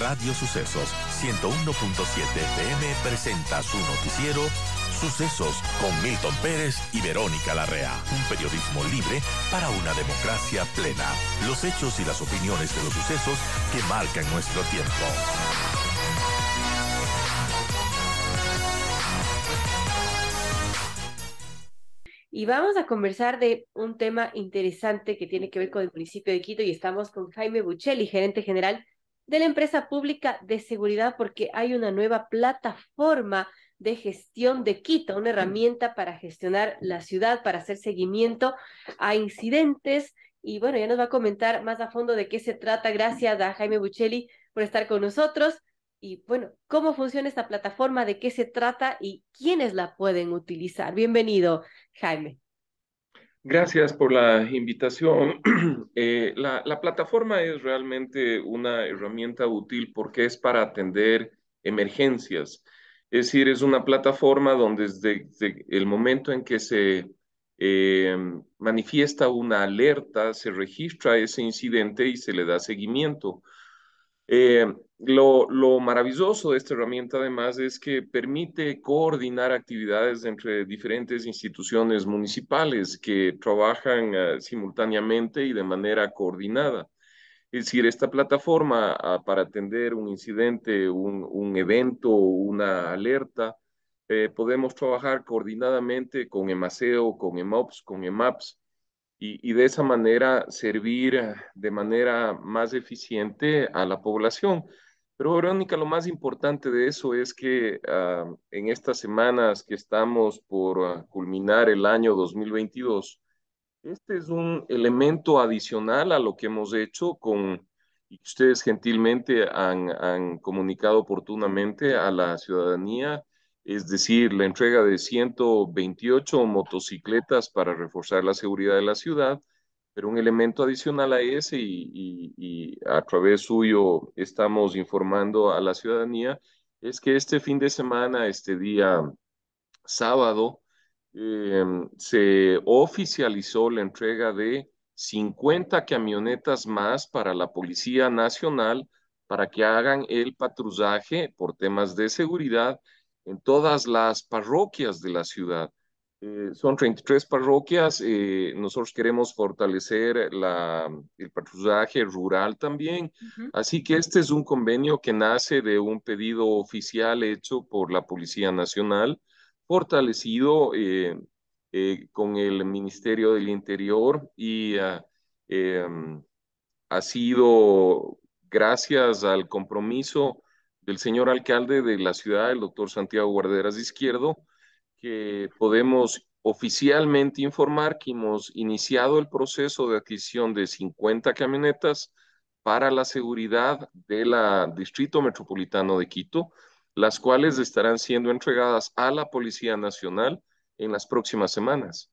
Radio Sucesos 101.7 FM presenta su noticiero Sucesos con Milton Pérez y Verónica Larrea. Un periodismo libre para una democracia plena. Los hechos y las opiniones de los sucesos que marcan nuestro tiempo. Y vamos a conversar de un tema interesante que tiene que ver con el municipio de Quito y estamos con Jaime Buccelli, gerente general de la empresa pública de seguridad porque hay una nueva plataforma de gestión de Quito, una herramienta para gestionar la ciudad, para hacer seguimiento a incidentes. Y bueno, ya nos va a comentar más a fondo de qué se trata. Gracias a Jaime Buccelli por estar con nosotros. Y bueno, ¿cómo funciona esta plataforma? ¿De qué se trata? ¿Y quiénes la pueden utilizar? Bienvenido, Jaime. Gracias por la invitación. Eh, la, plataforma es realmente una herramienta útil porque es para atender emergencias. Es decir, es una plataforma donde desde, el momento en que se eh, manifiesta una alerta, se registra ese incidente y se le da seguimiento. Eh, lo, maravilloso de esta herramienta además es que permite coordinar actividades entre diferentes instituciones municipales que trabajan eh, simultáneamente y de manera coordinada. Es decir, esta plataforma ah, para atender un incidente, un, evento, una alerta, eh, podemos trabajar coordinadamente con EMACEO, con EMOPS, con EMAPS, y, de esa manera servir eh, de manera más eficiente a la población. Pero Verónica, lo más importante de eso es que ah, en estas semanas que estamos por ah, culminar el año 2022, este es un elemento adicional a lo que hemos hecho con ustedes gentilmente han comunicado oportunamente a la ciudadanía es decir, la entrega de 128 motocicletas para reforzar la seguridad de la ciudad, pero un elemento adicional a ese y, a través suyo estamos informando a la ciudadanía es que este fin de semana, este día sábado, em, se oficializó la entrega de 50 camionetas más para la Policía Nacional para que hagan el patrullaje por temas de seguridad en todas las parroquias de la ciudad. Eh, son 33 parroquias, eh, nosotros queremos fortalecer la, el patrullaje rural también, así que este es un convenio que nace de un pedido oficial hecho por la Policía Nacional, fortalecido eh, con el Ministerio del Interior y ah, em, ha sido gracias al compromiso del señor alcalde de la ciudad, el doctor Santiago Guarderas de Izquierdo, que podemos oficialmente informar que hemos iniciado el proceso de adquisición de 50 camionetas para la seguridad del Distrito Metropolitano de Quito, las cuales estarán siendo entregadas a la Policía Nacional en las próximas semanas.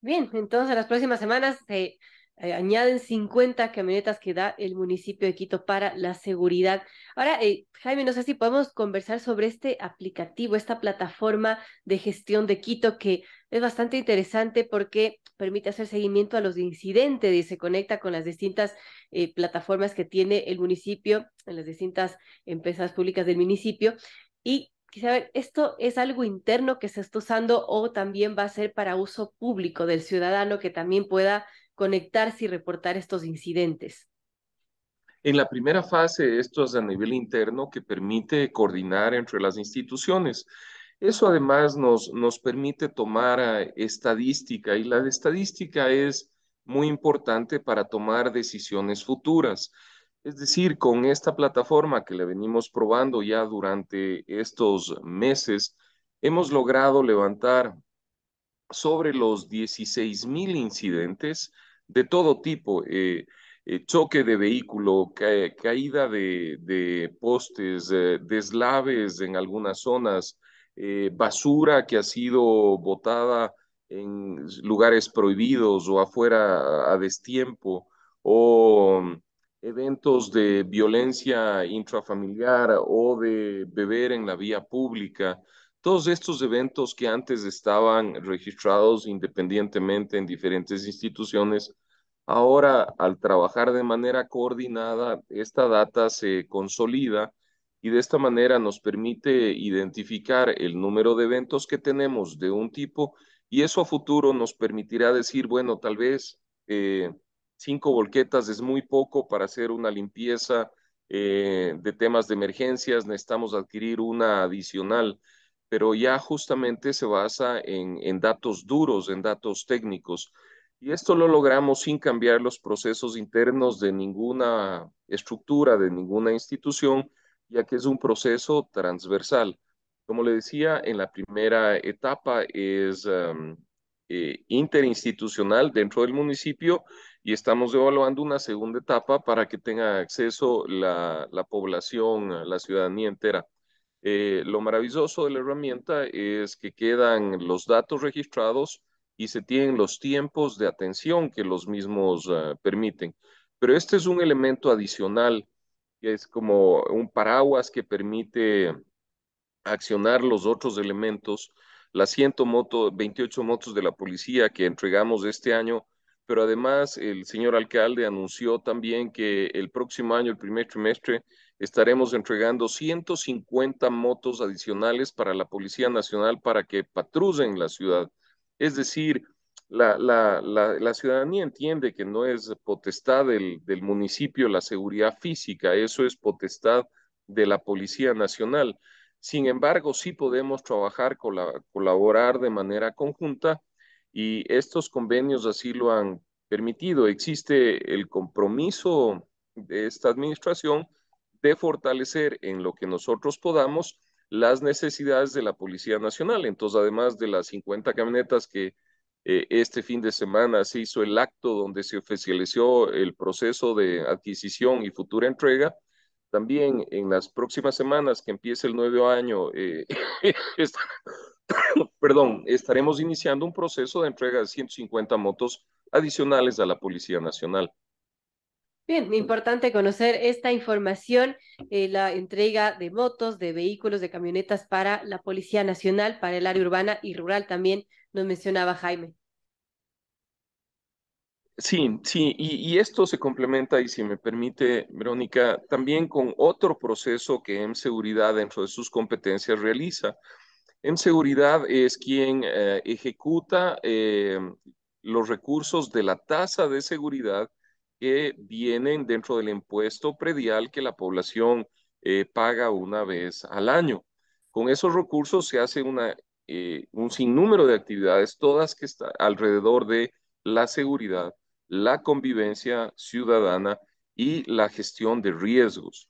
Bien, entonces las próximas semanas se... Eh, añaden 50 camionetas que da el municipio de Quito para la seguridad. Ahora, eh, Jaime, no sé si podemos conversar sobre este aplicativo, esta plataforma de gestión de Quito que es bastante interesante porque permite hacer seguimiento a los incidentes y se conecta con las distintas eh, plataformas que tiene el municipio, en las distintas empresas públicas del municipio. Y quisiera ver, ¿esto es algo interno que se está usando o también va a ser para uso público del ciudadano que también pueda conectarse y reportar estos incidentes? En la primera fase, esto es a nivel interno que permite coordinar entre las instituciones. Eso además nos, nos permite tomar ah, estadística y la estadística es muy importante para tomar decisiones futuras. Es decir, con esta plataforma que le venimos probando ya durante estos meses, hemos logrado levantar sobre los 16 mil incidentes de todo tipo, eh, eh, choque de vehículo, caída de, postes, eh, deslaves en algunas zonas, basura que ha sido botada en lugares prohibidos o afuera a destiempo, o mm, eventos de violencia intrafamiliar o de beber en la vía pública todos estos eventos que antes estaban registrados independientemente en diferentes instituciones, ahora al trabajar de manera coordinada, esta data se consolida y de esta manera nos permite identificar el número de eventos que tenemos de un tipo y eso a futuro nos permitirá decir, bueno, tal vez eh, cinco volquetas es muy poco para hacer una limpieza eh, de temas de emergencias, necesitamos adquirir una adicional pero ya justamente se basa en, datos duros, en datos técnicos. Y esto lo logramos sin cambiar los procesos internos de ninguna estructura, de ninguna institución, ya que es un proceso transversal. Como le decía, en la primera etapa es um, eh, interinstitucional dentro del municipio y estamos evaluando una segunda etapa para que tenga acceso la población, la ciudadanía entera. Eh, lo maravilloso de la herramienta es que quedan los datos registrados y se tienen los tiempos de atención que los mismos ah, permiten. Pero este es un elemento adicional, que es como un paraguas que permite accionar los otros elementos. Las 128 28 motos de la policía que entregamos este año, pero además el señor alcalde anunció también que el próximo año, el primer trimestre, estaremos entregando 150 motos adicionales para la Policía Nacional para que patrullen la ciudad. Es decir, la, ciudadanía entiende que no es potestad del, del, municipio la seguridad física, eso es potestad de la Policía Nacional. Sin embargo, sí podemos trabajar, colaborar de manera conjunta y estos convenios así lo han permitido. Existe el compromiso de esta administración fortalecer en lo que nosotros podamos las necesidades de la Policía Nacional. Entonces, además de las 50 camionetas que eh, este fin de semana se hizo el acto donde se oficializó el proceso de adquisición y futura entrega, también en las próximas semanas que empiece el nuevo año, eh, perdón, estaremos iniciando un proceso de entrega de 150 motos adicionales a la Policía Nacional. Bien, importante conocer esta información, eh, la entrega de motos, de vehículos, de camionetas para la Policía Nacional, para el área urbana y rural también nos mencionaba Jaime. Sí, sí, y, esto se complementa, y si me permite, Verónica, también con otro proceso que en seguridad dentro de sus competencias realiza. En seguridad es quien eh, ejecuta eh, los recursos de la tasa de seguridad que vienen dentro del impuesto predial que la población eh, paga una vez al año. Con esos recursos se hace una, eh, un sinnúmero de actividades, todas que están alrededor de la seguridad, la convivencia ciudadana y la gestión de riesgos.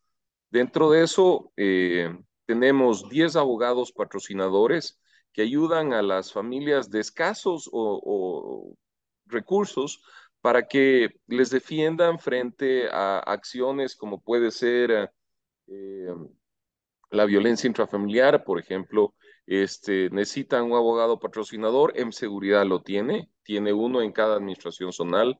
Dentro de eso, eh, tenemos 10 abogados patrocinadores que ayudan a las familias de escasos o recursos para que les defiendan frente a acciones como puede ser eh, la violencia intrafamiliar, por ejemplo. Este, necesitan un abogado patrocinador, en seguridad lo tiene, tiene uno en cada administración zonal.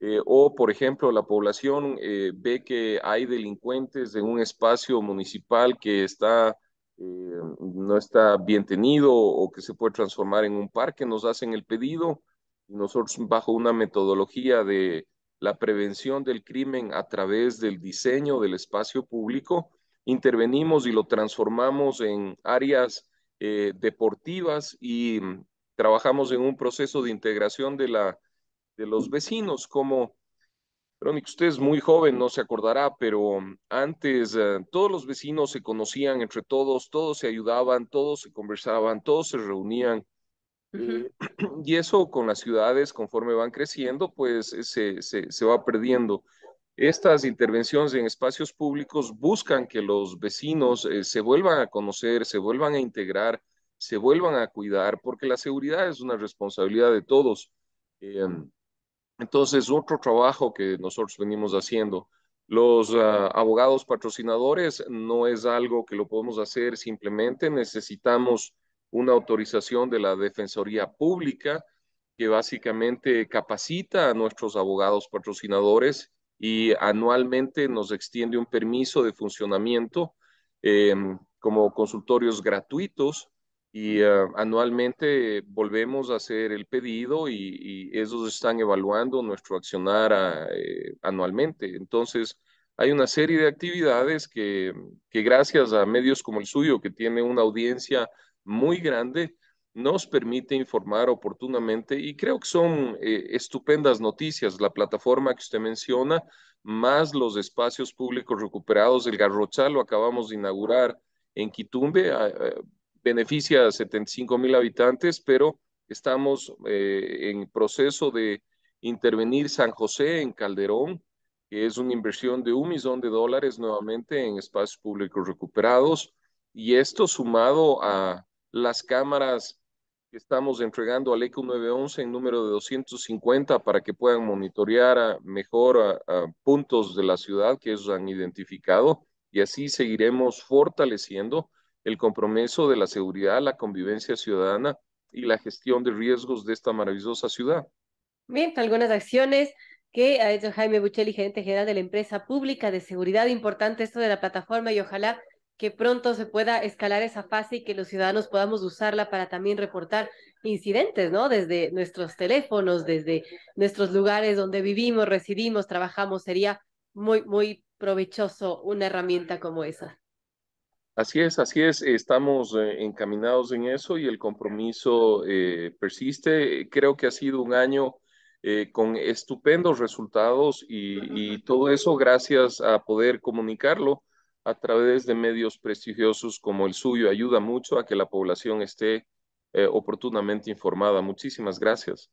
Eh, o, por ejemplo, la población eh, ve que hay delincuentes en un espacio municipal que está, no está bien tenido o que se puede transformar en un parque, nos hacen el pedido nosotros bajo una metodología de la prevención del crimen a través del diseño del espacio público, intervenimos y lo transformamos en áreas eh, deportivas y mm, trabajamos en un proceso de integración de, la, de los vecinos, como Verónica, usted es muy joven, no se acordará, pero mm, antes eh, todos los vecinos se conocían entre todos, todos se ayudaban, todos se conversaban, todos se reunían eh, y eso con las ciudades, conforme van creciendo, pues eh, se, va perdiendo. Estas intervenciones en espacios públicos buscan que los vecinos eh, se vuelvan a conocer, se vuelvan a integrar, se vuelvan a cuidar, porque la seguridad es una responsabilidad de todos. Em, entonces, otro trabajo que nosotros venimos haciendo. Los ah, abogados patrocinadores no es algo que lo podemos hacer simplemente, necesitamos una autorización de la Defensoría Pública que básicamente capacita a nuestros abogados patrocinadores y anualmente nos extiende un permiso de funcionamiento em, como consultorios gratuitos y eh, anualmente volvemos a hacer el pedido y, y ellos están evaluando nuestro accionar eh, anualmente. Entonces, hay una serie de actividades que, que gracias a medios como el suyo, que tiene una audiencia muy grande, nos permite informar oportunamente y creo que son eh, estupendas noticias. La plataforma que usted menciona, más los espacios públicos recuperados, el Garrochal lo acabamos de inaugurar en Quitumbe, ah, eh, beneficia a 75 mil habitantes, pero estamos eh, en proceso de intervenir San José en Calderón, que es una inversión de un millón de dólares nuevamente en espacios públicos recuperados. Y esto sumado a las cámaras que estamos entregando al ECU 911 en número de 250 para que puedan monitorear mejor a, puntos de la ciudad que ellos han identificado y así seguiremos fortaleciendo el compromiso de la seguridad, la convivencia ciudadana y la gestión de riesgos de esta maravillosa ciudad. Bien, algunas acciones que ha hecho Jaime Bucheli, gerente general de la empresa pública de seguridad. Importante esto de la plataforma y ojalá que pronto se pueda escalar esa fase y que los ciudadanos podamos usarla para también reportar incidentes, ¿no? Desde nuestros teléfonos, desde nuestros lugares donde vivimos, residimos, trabajamos. Sería muy, muy provechoso una herramienta como esa. Así es, así es. Estamos eh, encaminados en eso y el compromiso eh, persiste. Creo que ha sido un año eh, con estupendos resultados y todo eso gracias a poder comunicarlo a través de medios prestigiosos como el suyo ayuda mucho a que la población esté eh, oportunamente informada. Muchísimas gracias.